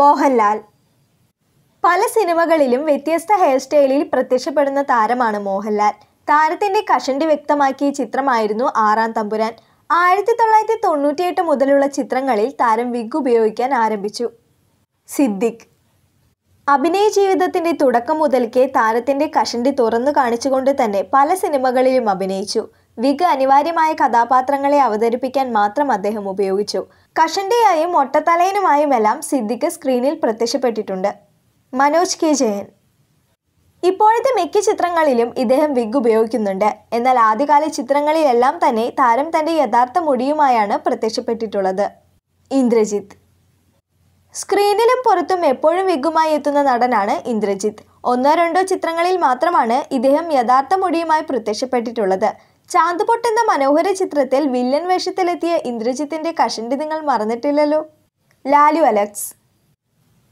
മോഹൻലാൽ പല സിനിമകളിലും വ്യത്യസ്ത ഹെയർ സ്റ്റൈലിൽ പ്രത്യക്ഷപ്പെടുന്ന താരമാണ് മോഹൻലാൽ താരത്തിന്റെ കഷണ്ടി വ്യക്തമാക്കിയ ചിത്രമായിരുന്നു ആറാം തമ്പുരാൻ ആയിരത്തി തൊള്ളായിരത്തി തൊണ്ണൂറ്റിയെട്ട് മുതലുള്ള ചിത്രങ്ങളിൽ താരം വിഗ് ഉപയോഗിക്കാൻ ആരംഭിച്ചു സിദ്ദിഖ് അഭിനയ ജീവിതത്തിന്റെ തുടക്കം മുതൽക്കേ താരത്തിന്റെ കഷണ്ടി തുറന്നു കാണിച്ചുകൊണ്ട് തന്നെ പല സിനിമകളിലും അഭിനയിച്ചു വിഗ് അനിവാര്യമായ കഥാപാത്രങ്ങളെ അവതരിപ്പിക്കാൻ മാത്രം അദ്ദേഹം ഉപയോഗിച്ചു കഷന്റെയായും ഒട്ടത്തലയനുമായുമെല്ലാം സിദ്ദിഖ് സ്ക്രീനിൽ പ്രത്യക്ഷപ്പെട്ടിട്ടുണ്ട് മനോജ് കെ ജയൻ ഇപ്പോഴത്തെ മിക്ക ചിത്രങ്ങളിലും ഇദ്ദേഹം വിഗ് ഉപയോഗിക്കുന്നുണ്ട് എന്നാൽ ആദ്യകാല ചിത്രങ്ങളിലെല്ലാം തന്നെ താരം തൻ്റെ യഥാർത്ഥ മുടിയുമായാണ് പ്രത്യക്ഷപ്പെട്ടിട്ടുള്ളത് ഇന്ദ്രജിത്ത് സ്ക്രീനിലും പുറത്തും എപ്പോഴും വിഗുമായി എത്തുന്ന നടനാണ് ഇന്ദ്രജിത്ത് ഒന്നോ രണ്ടോ ചിത്രങ്ങളിൽ മാത്രമാണ് ഇദ്ദേഹം യഥാർത്ഥ മുടിയുമായി പ്രത്യക്ഷപ്പെട്ടിട്ടുള്ളത് ചാന്തുപൊട്ട് എന്ന മനോഹര ചിത്രത്തിൽ വില്ലൻ വേഷത്തിലെത്തിയ ഇന്ദ്രജിത്തിന്റെ കഷണ്ടി നിങ്ങൾ മറന്നിട്ടില്ലല്ലോ ലാലു അലക്സ്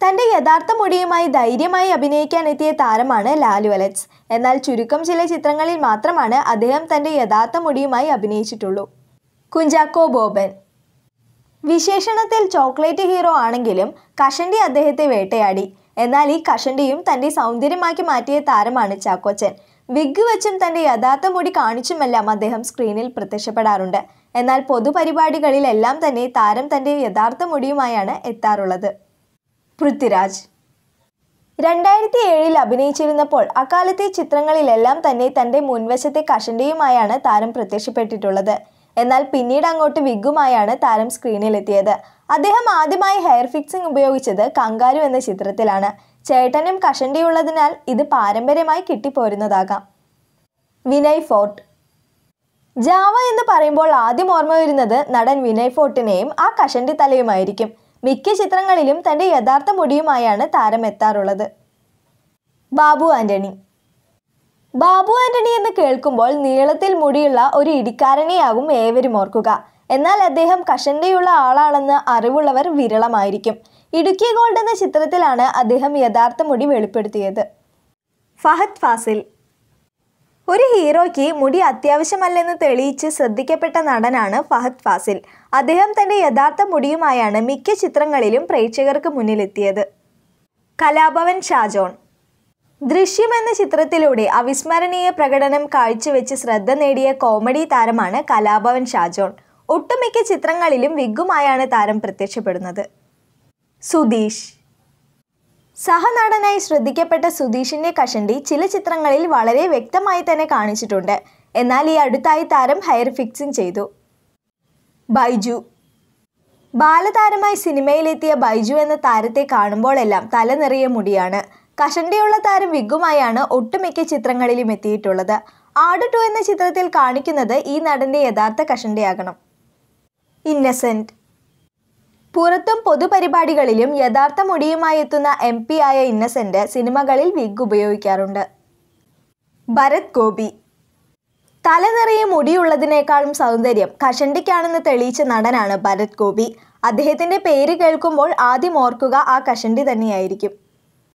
തന്റെ യഥാർത്ഥ മുടിയുമായി ധൈര്യമായി അഭിനയിക്കാൻ എത്തിയ താരമാണ് ലാലു അലക്സ് എന്നാൽ ചുരുക്കം ചില ചിത്രങ്ങളിൽ മാത്രമാണ് അദ്ദേഹം തന്റെ യഥാർത്ഥ മുടിയുമായി അഭിനയിച്ചിട്ടുള്ളൂ കുഞ്ചാക്കോ ബോബൻ വിശേഷണത്തിൽ ചോക്ലേറ്റ് ഹീറോ ആണെങ്കിലും കഷണ്ടി അദ്ദേഹത്തെ വേട്ടയാടി എന്നാൽ ഈ കഷണ്ടിയും തന്റെ സൗന്ദര്യമാക്കി മാറ്റിയ താരമാണ് ചാക്കോച്ചൻ വിഗ് വച്ചും തൻ്റെ യഥാർത്ഥ മുടി കാണിച്ചുമെല്ലാം അദ്ദേഹം സ്ക്രീനിൽ പ്രത്യക്ഷപ്പെടാറുണ്ട് എന്നാൽ പൊതുപരിപാടികളിലെല്ലാം തന്നെ താരം തൻ്റെ യഥാർത്ഥ മുടിയുമായാണ് എത്താറുള്ളത് പൃഥ്വിരാജ് രണ്ടായിരത്തി ഏഴിൽ അഭിനയിച്ചിരുന്നപ്പോൾ അക്കാലത്തെ ചിത്രങ്ങളിലെല്ലാം തന്നെ തൻ്റെ മുൻവശത്തെ കഷണ്ടിയുമായാണ് താരം പ്രത്യക്ഷപ്പെട്ടിട്ടുള്ളത് എന്നാൽ പിന്നീട് അങ്ങോട്ട് വിഗുമായാണ് താരം സ്ക്രീനിലെത്തിയത് അദ്ദേഹം ആദ്യമായി ഹെയർ ഫിക്സിംഗ് ഉപയോഗിച്ചത് കങ്കാരു എന്ന ചിത്രത്തിലാണ് ചേട്ടനും കഷണ്ടിയുള്ളതിനാൽ ഇത് പാരമ്പര്യമായി കിട്ടിപ്പോരുന്നതാകാം വിനയ് ഫോർട്ട് ജാവ എന്ന് പറയുമ്പോൾ ആദ്യം ഓർമ്മ വരുന്നത് നടൻ വിനയ് ഫോർട്ടിനെയും ആ കഷണ്ടി തലയുമായിരിക്കും മിക്ക ചിത്രങ്ങളിലും തൻ്റെ യഥാർത്ഥ മുടിയുമായാണ് താരം എത്താറുള്ളത് ബാബു ആന്റണി ബാബു ആന്റണി എന്ന് കേൾക്കുമ്പോൾ നീളത്തിൽ മുടിയുള്ള ഒരു ഇടിക്കാരനെയാകും ഏവരും ഓർക്കുക എന്നാൽ അദ്ദേഹം കഷണ്ടിയുള്ള ആളാണെന്ന് അറിവുള്ളവർ വിരളമായിരിക്കും ഇടുക്കി ഗോൾഡ് എന്ന ചിത്രത്തിലാണ് അദ്ദേഹം യഥാർത്ഥ മുടി വെളിപ്പെടുത്തിയത് ഫഹദ് ഫാസിൽ ഒരു ഹീറോയ്ക്ക് മുടി അത്യാവശ്യമല്ലെന്ന് തെളിയിച്ച് ശ്രദ്ധിക്കപ്പെട്ട നടനാണ് ഫഹദ് ഫാസിൽ അദ്ദേഹം തൻ്റെ യഥാർത്ഥ മുടിയുമായാണ് മിക്ക ചിത്രങ്ങളിലും പ്രേക്ഷകർക്ക് മുന്നിലെത്തിയത് കലാഭവൻ ഷാജോൺ ദൃശ്യം എന്ന ചിത്രത്തിലൂടെ അവിസ്മരണീയ പ്രകടനം കാഴ്ചവെച്ച് ശ്രദ്ധ നേടിയ കോമഡി താരമാണ് കലാഭവൻ ഷാജോൺ ഒട്ടുമിക്ക ചിത്രങ്ങളിലും വിഗ്ഗുമായാണ് താരം പ്രത്യക്ഷപ്പെടുന്നത് സുധീഷ് സഹനടനായി ശ്രദ്ധിക്കപ്പെട്ട സുധീഷിന്റെ കഷണ്ടി ചില ചിത്രങ്ങളിൽ വളരെ വ്യക്തമായി തന്നെ കാണിച്ചിട്ടുണ്ട് എന്നാൽ ഈ അടുത്തായി താരം ഹെയർ ഫിക്സിംഗ് ചെയ്തു ബൈജു ബാലതാരമായി സിനിമയിലെത്തിയ ബൈജു എന്ന താരത്തെ കാണുമ്പോഴെല്ലാം തല നിറയെ മുടിയാണ് കഷണ്ടിയുള്ള താരം വിഗ്ഗുമായാണ് ഒട്ടുമിക്ക ചിത്രങ്ങളിലും എത്തിയിട്ടുള്ളത് ആട് ടു എന്ന ചിത്രത്തിൽ കാണിക്കുന്നത് ഈ നടന്റെ യഥാർത്ഥ കഷണ്ടിയാകണം ഇന്നസെന്റ് പുറത്തും പൊതുപരിപാടികളിലും യഥാർത്ഥ മുടിയുമായി എത്തുന്ന എം പി ആയ ഇന്നസെന്റ് സിനിമകളിൽ വിഗ് ഉപയോഗിക്കാറുണ്ട് ഭരത് ഗോപി തല നിറയെ മുടിയുള്ളതിനേക്കാളും സൗന്ദര്യം കഷണ്ടിക്കാണെന്ന് തെളിയിച്ച നടനാണ് ഭരത് ഗോപി അദ്ദേഹത്തിൻ്റെ പേര് കേൾക്കുമ്പോൾ ആദ്യം ഓർക്കുക ആ കഷണ്ടി തന്നെയായിരിക്കും